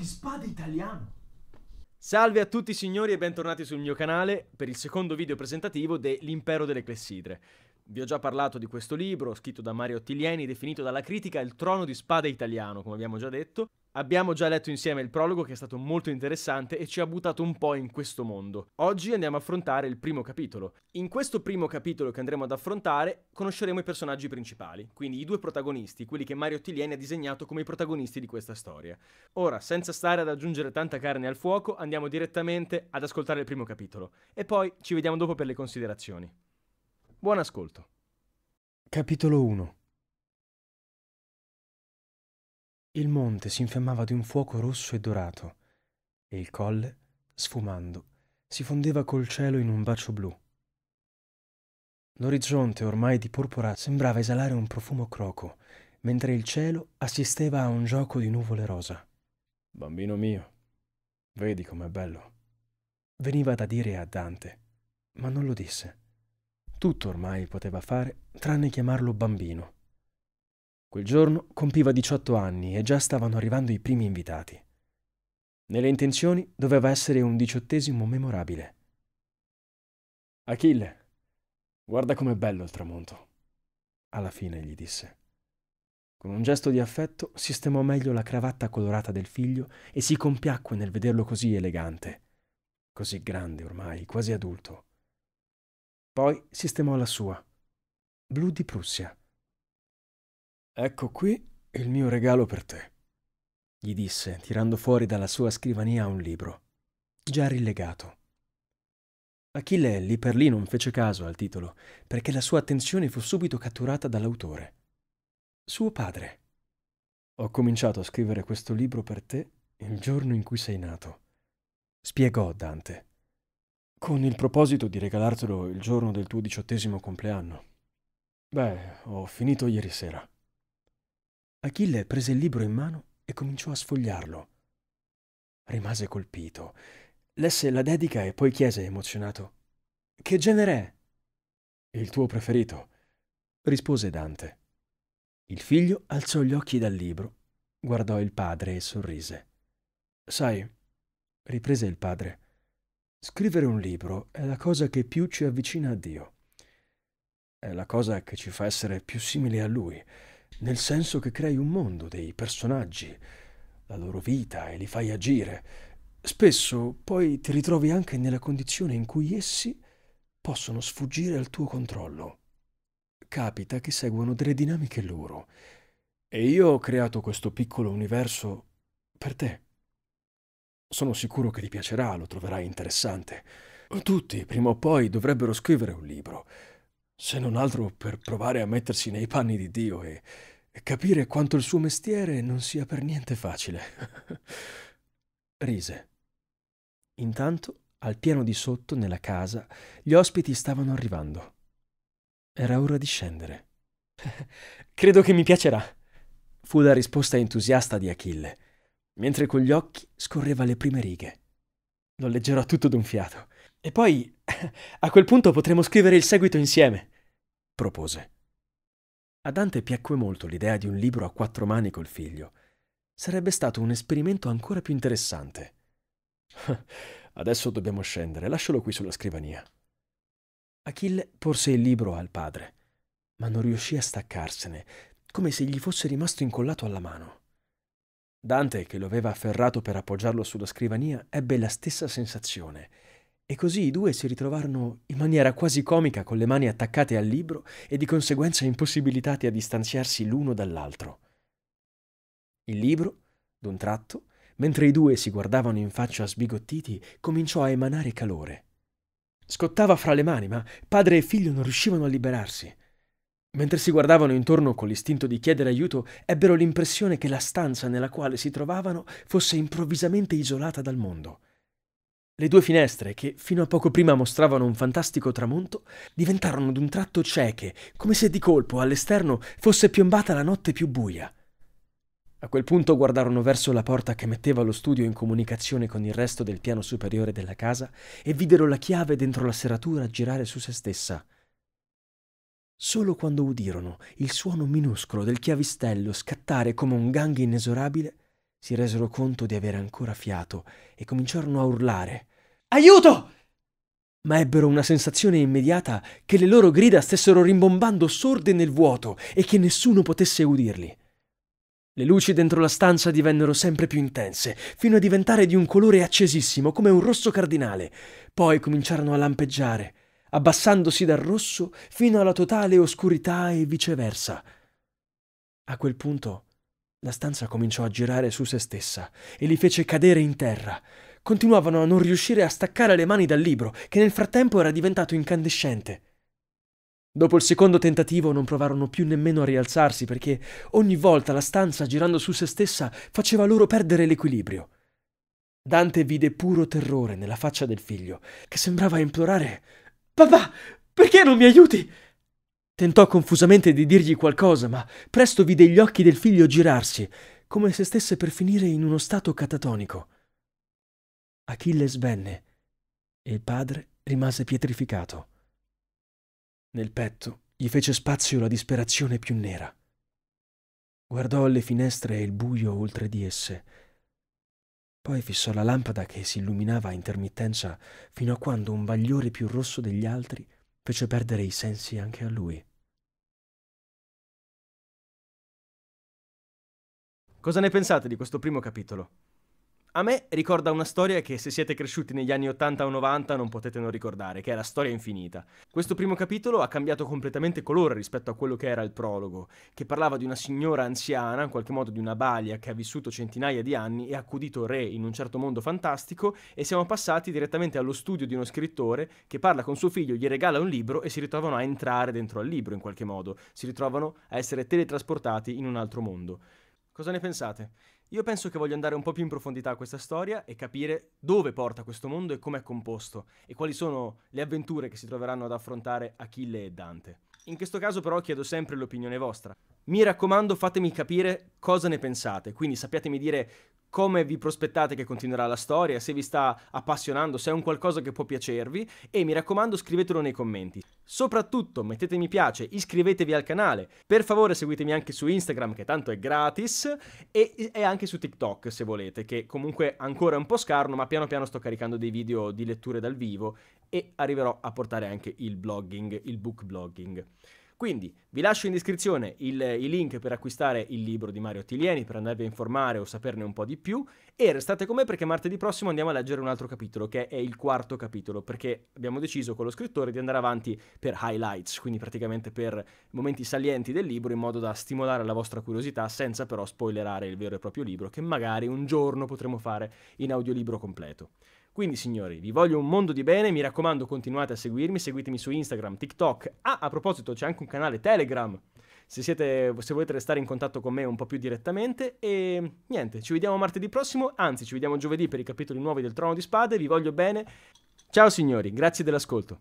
di spade italiano. Salve a tutti signori e bentornati sul mio canale per il secondo video presentativo dell'Impero delle Clessidre. Vi ho già parlato di questo libro, scritto da Mario Ottilieni, definito dalla critica il trono di spada italiano, come abbiamo già detto. Abbiamo già letto insieme il prologo che è stato molto interessante e ci ha buttato un po' in questo mondo. Oggi andiamo a affrontare il primo capitolo. In questo primo capitolo che andremo ad affrontare conosceremo i personaggi principali, quindi i due protagonisti, quelli che Mario Ottilieni ha disegnato come i protagonisti di questa storia. Ora, senza stare ad aggiungere tanta carne al fuoco, andiamo direttamente ad ascoltare il primo capitolo e poi ci vediamo dopo per le considerazioni. Buon ascolto. Capitolo 1 Il monte si infiammava di un fuoco rosso e dorato, e il colle, sfumando, si fondeva col cielo in un bacio blu. L'orizzonte, ormai di porpora, sembrava esalare un profumo croco, mentre il cielo assisteva a un gioco di nuvole rosa. Bambino mio, vedi com'è bello. Veniva da dire a Dante, ma non lo disse. Tutto ormai poteva fare tranne chiamarlo bambino. Quel giorno compiva 18 anni e già stavano arrivando i primi invitati. Nelle intenzioni doveva essere un diciottesimo memorabile. Achille, guarda com'è bello il tramonto. Alla fine gli disse. Con un gesto di affetto sistemò meglio la cravatta colorata del figlio e si compiacque nel vederlo così elegante, così grande ormai, quasi adulto. Poi sistemò la sua. Blu di Prussia. Ecco qui il mio regalo per te, gli disse, tirando fuori dalla sua scrivania un libro, già rilegato. Achille lì per lì non fece caso al titolo, perché la sua attenzione fu subito catturata dall'autore. Suo padre. Ho cominciato a scrivere questo libro per te il giorno in cui sei nato, spiegò Dante. Con il proposito di regalartelo il giorno del tuo diciottesimo compleanno. Beh, ho finito ieri sera. Achille prese il libro in mano e cominciò a sfogliarlo. Rimase colpito. Lesse la dedica e poi chiese emozionato. Che genere è? Il tuo preferito, rispose Dante. Il figlio alzò gli occhi dal libro, guardò il padre e sorrise. Sai, riprese il padre, Scrivere un libro è la cosa che più ci avvicina a Dio. È la cosa che ci fa essere più simili a Lui, nel senso che crei un mondo, dei personaggi, la loro vita e li fai agire. Spesso poi ti ritrovi anche nella condizione in cui essi possono sfuggire al tuo controllo. Capita che seguono delle dinamiche loro. E io ho creato questo piccolo universo per te. Sono sicuro che ti piacerà, lo troverai interessante. Tutti, prima o poi, dovrebbero scrivere un libro, se non altro per provare a mettersi nei panni di Dio e capire quanto il suo mestiere non sia per niente facile. Rise. Intanto, al piano di sotto, nella casa, gli ospiti stavano arrivando. Era ora di scendere. Credo che mi piacerà, fu la risposta entusiasta di Achille mentre con gli occhi scorreva le prime righe. Lo leggerò tutto d'un fiato. E poi, a quel punto potremo scrivere il seguito insieme, propose. A Dante piacque molto l'idea di un libro a quattro mani col figlio. Sarebbe stato un esperimento ancora più interessante. Adesso dobbiamo scendere, lascialo qui sulla scrivania. Achille porse il libro al padre, ma non riuscì a staccarsene, come se gli fosse rimasto incollato alla mano. Dante, che lo aveva afferrato per appoggiarlo sulla scrivania, ebbe la stessa sensazione. E così i due si ritrovarono in maniera quasi comica con le mani attaccate al libro e di conseguenza impossibilitati a distanziarsi l'uno dall'altro. Il libro, d'un tratto, mentre i due si guardavano in faccia sbigottiti, cominciò a emanare calore. Scottava fra le mani, ma padre e figlio non riuscivano a liberarsi. Mentre si guardavano intorno con l'istinto di chiedere aiuto, ebbero l'impressione che la stanza nella quale si trovavano fosse improvvisamente isolata dal mondo. Le due finestre, che fino a poco prima mostravano un fantastico tramonto, diventarono d'un tratto cieche, come se di colpo all'esterno fosse piombata la notte più buia. A quel punto guardarono verso la porta che metteva lo studio in comunicazione con il resto del piano superiore della casa e videro la chiave dentro la serratura girare su se stessa solo quando udirono il suono minuscolo del chiavistello scattare come un ganghio inesorabile, si resero conto di avere ancora fiato e cominciarono a urlare Aiuto! ma ebbero una sensazione immediata che le loro grida stessero rimbombando sorde nel vuoto e che nessuno potesse udirli. Le luci dentro la stanza divennero sempre più intense, fino a diventare di un colore accesissimo, come un rosso cardinale. Poi cominciarono a lampeggiare, abbassandosi dal rosso fino alla totale oscurità e viceversa. A quel punto la stanza cominciò a girare su se stessa e li fece cadere in terra. Continuavano a non riuscire a staccare le mani dal libro, che nel frattempo era diventato incandescente. Dopo il secondo tentativo non provarono più nemmeno a rialzarsi perché ogni volta la stanza girando su se stessa faceva loro perdere l'equilibrio. Dante vide puro terrore nella faccia del figlio, che sembrava implorare Papà, perché non mi aiuti? Tentò confusamente di dirgli qualcosa, ma presto vide gli occhi del figlio girarsi, come se stesse per finire in uno stato catatonico. Achille svenne e il padre rimase pietrificato. Nel petto gli fece spazio la disperazione più nera. Guardò alle finestre e il buio oltre di esse poi fissò la lampada che si illuminava a intermittenza fino a quando un bagliore più rosso degli altri fece perdere i sensi anche a lui. Cosa ne pensate di questo primo capitolo? a me ricorda una storia che se siete cresciuti negli anni 80 o 90 non potete non ricordare, che è la storia infinita. Questo primo capitolo ha cambiato completamente colore rispetto a quello che era il prologo, che parlava di una signora anziana, in qualche modo di una balia che ha vissuto centinaia di anni e ha accudito re in un certo mondo fantastico e siamo passati direttamente allo studio di uno scrittore che parla con suo figlio, gli regala un libro e si ritrovano a entrare dentro al libro in qualche modo, si ritrovano a essere teletrasportati in un altro mondo. Cosa ne pensate? Io penso che voglio andare un po' più in profondità a questa storia e capire dove porta questo mondo e come è composto e quali sono le avventure che si troveranno ad affrontare Achille e Dante. In questo caso però chiedo sempre l'opinione vostra. Mi raccomando, fatemi capire cosa ne pensate, quindi sappiatemi dire come vi prospettate che continuerà la storia, se vi sta appassionando, se è un qualcosa che può piacervi e mi raccomando scrivetelo nei commenti. Soprattutto mettete mi piace, iscrivetevi al canale, per favore seguitemi anche su Instagram che tanto è gratis e, e anche su TikTok se volete, che comunque ancora è un po' scarno ma piano piano sto caricando dei video di letture dal vivo e arriverò a portare anche il blogging, il book blogging. Quindi vi lascio in descrizione il, i link per acquistare il libro di Mario Tilieni, per andarvi a informare o saperne un po' di più, e restate con me perché martedì prossimo andiamo a leggere un altro capitolo, che è il quarto capitolo, perché abbiamo deciso con lo scrittore di andare avanti per highlights, quindi praticamente per momenti salienti del libro, in modo da stimolare la vostra curiosità senza però spoilerare il vero e proprio libro, che magari un giorno potremo fare in audiolibro completo. Quindi signori, vi voglio un mondo di bene, mi raccomando continuate a seguirmi, seguitemi su Instagram, TikTok. Ah, a proposito c'è anche un canale Telegram, se, siete, se volete restare in contatto con me un po' più direttamente. E niente, ci vediamo martedì prossimo, anzi ci vediamo giovedì per i capitoli nuovi del Trono di Spade, vi voglio bene. Ciao signori, grazie dell'ascolto.